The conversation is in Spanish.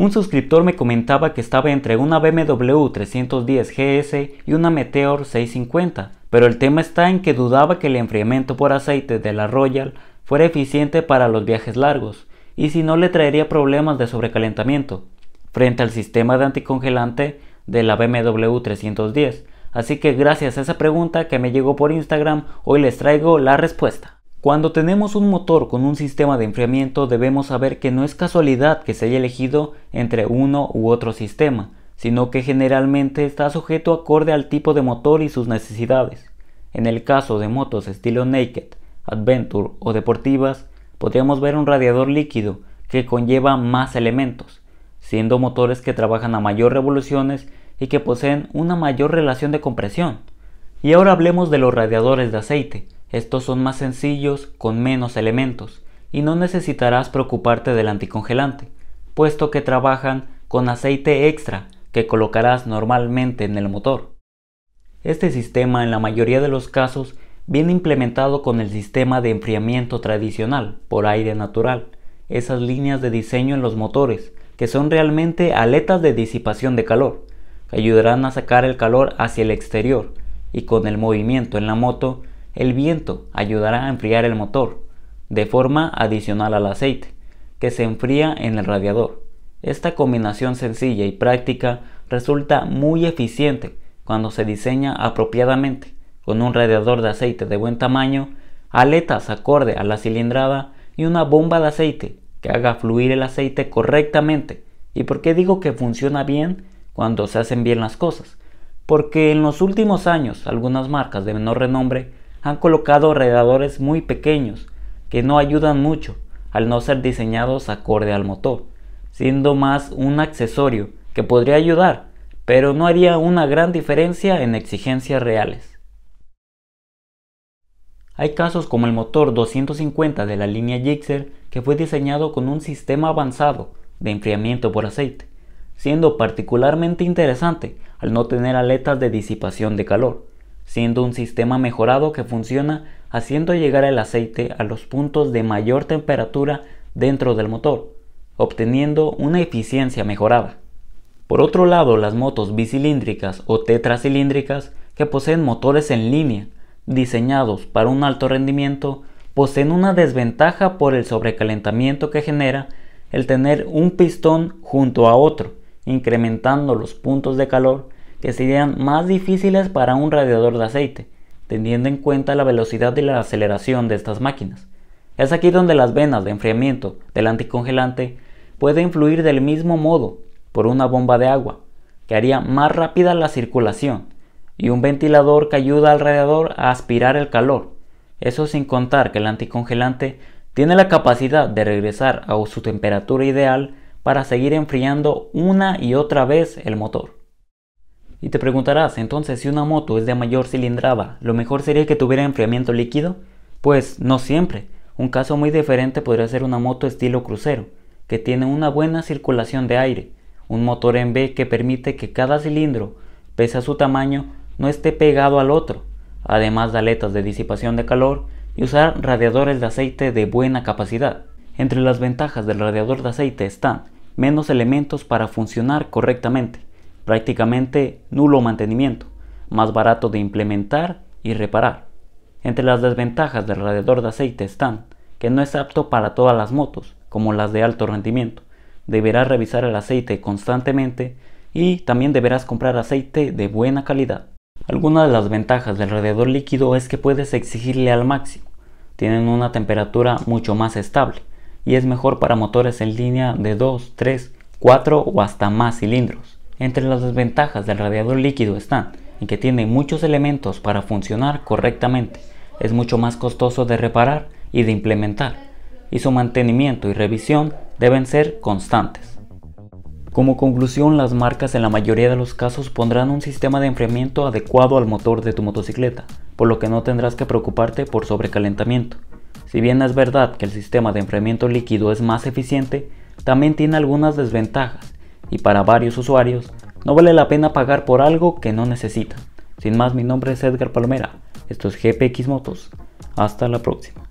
Un suscriptor me comentaba que estaba entre una BMW 310 GS y una Meteor 650, pero el tema está en que dudaba que el enfriamiento por aceite de la Royal fuera eficiente para los viajes largos, y si no le traería problemas de sobrecalentamiento, frente al sistema de anticongelante de la BMW 310. Así que gracias a esa pregunta que me llegó por Instagram, hoy les traigo la respuesta. Cuando tenemos un motor con un sistema de enfriamiento debemos saber que no es casualidad que se haya elegido entre uno u otro sistema, sino que generalmente está sujeto acorde al tipo de motor y sus necesidades. En el caso de motos estilo Naked, Adventure o deportivas, podríamos ver un radiador líquido que conlleva más elementos, siendo motores que trabajan a mayor revoluciones y que poseen una mayor relación de compresión. Y ahora hablemos de los radiadores de aceite, estos son más sencillos, con menos elementos, y no necesitarás preocuparte del anticongelante, puesto que trabajan con aceite extra que colocarás normalmente en el motor. Este sistema en la mayoría de los casos viene implementado con el sistema de enfriamiento tradicional por aire natural, esas líneas de diseño en los motores, que son realmente aletas de disipación de calor, que ayudarán a sacar el calor hacia el exterior y con el movimiento en la moto el viento ayudará a enfriar el motor, de forma adicional al aceite, que se enfría en el radiador. Esta combinación sencilla y práctica resulta muy eficiente cuando se diseña apropiadamente, con un radiador de aceite de buen tamaño, aletas acorde a la cilindrada y una bomba de aceite que haga fluir el aceite correctamente. ¿Y por qué digo que funciona bien cuando se hacen bien las cosas? Porque en los últimos años algunas marcas de menor renombre han colocado redadores muy pequeños que no ayudan mucho al no ser diseñados acorde al motor, siendo más un accesorio que podría ayudar, pero no haría una gran diferencia en exigencias reales. Hay casos como el motor 250 de la línea Gixxer que fue diseñado con un sistema avanzado de enfriamiento por aceite, siendo particularmente interesante al no tener aletas de disipación de calor, siendo un sistema mejorado que funciona haciendo llegar el aceite a los puntos de mayor temperatura dentro del motor, obteniendo una eficiencia mejorada. Por otro lado, las motos bicilíndricas o tetracilíndricas que poseen motores en línea, diseñados para un alto rendimiento, poseen una desventaja por el sobrecalentamiento que genera el tener un pistón junto a otro, incrementando los puntos de calor que serían más difíciles para un radiador de aceite, teniendo en cuenta la velocidad y la aceleración de estas máquinas. Es aquí donde las venas de enfriamiento del anticongelante pueden influir del mismo modo por una bomba de agua, que haría más rápida la circulación, y un ventilador que ayuda al radiador a aspirar el calor, eso sin contar que el anticongelante tiene la capacidad de regresar a su temperatura ideal para seguir enfriando una y otra vez el motor. Y te preguntarás, entonces si una moto es de mayor cilindrada, ¿lo mejor sería que tuviera enfriamiento líquido? Pues no siempre. Un caso muy diferente podría ser una moto estilo crucero, que tiene una buena circulación de aire, un motor en B que permite que cada cilindro, pese a su tamaño, no esté pegado al otro, además de aletas de disipación de calor y usar radiadores de aceite de buena capacidad. Entre las ventajas del radiador de aceite están menos elementos para funcionar correctamente, prácticamente nulo mantenimiento, más barato de implementar y reparar. Entre las desventajas del radiador de aceite están que no es apto para todas las motos, como las de alto rendimiento. Deberás revisar el aceite constantemente y también deberás comprar aceite de buena calidad. Algunas de las ventajas del radiador líquido es que puedes exigirle al máximo. Tienen una temperatura mucho más estable y es mejor para motores en línea de 2, 3, 4 o hasta más cilindros. Entre las desventajas del radiador líquido están en que tiene muchos elementos para funcionar correctamente, es mucho más costoso de reparar y de implementar, y su mantenimiento y revisión deben ser constantes. Como conclusión, las marcas en la mayoría de los casos pondrán un sistema de enfriamiento adecuado al motor de tu motocicleta, por lo que no tendrás que preocuparte por sobrecalentamiento. Si bien es verdad que el sistema de enfriamiento líquido es más eficiente, también tiene algunas desventajas y para varios usuarios no vale la pena pagar por algo que no necesitan. Sin más, mi nombre es Edgar Palomera, esto es GPX Motos, hasta la próxima.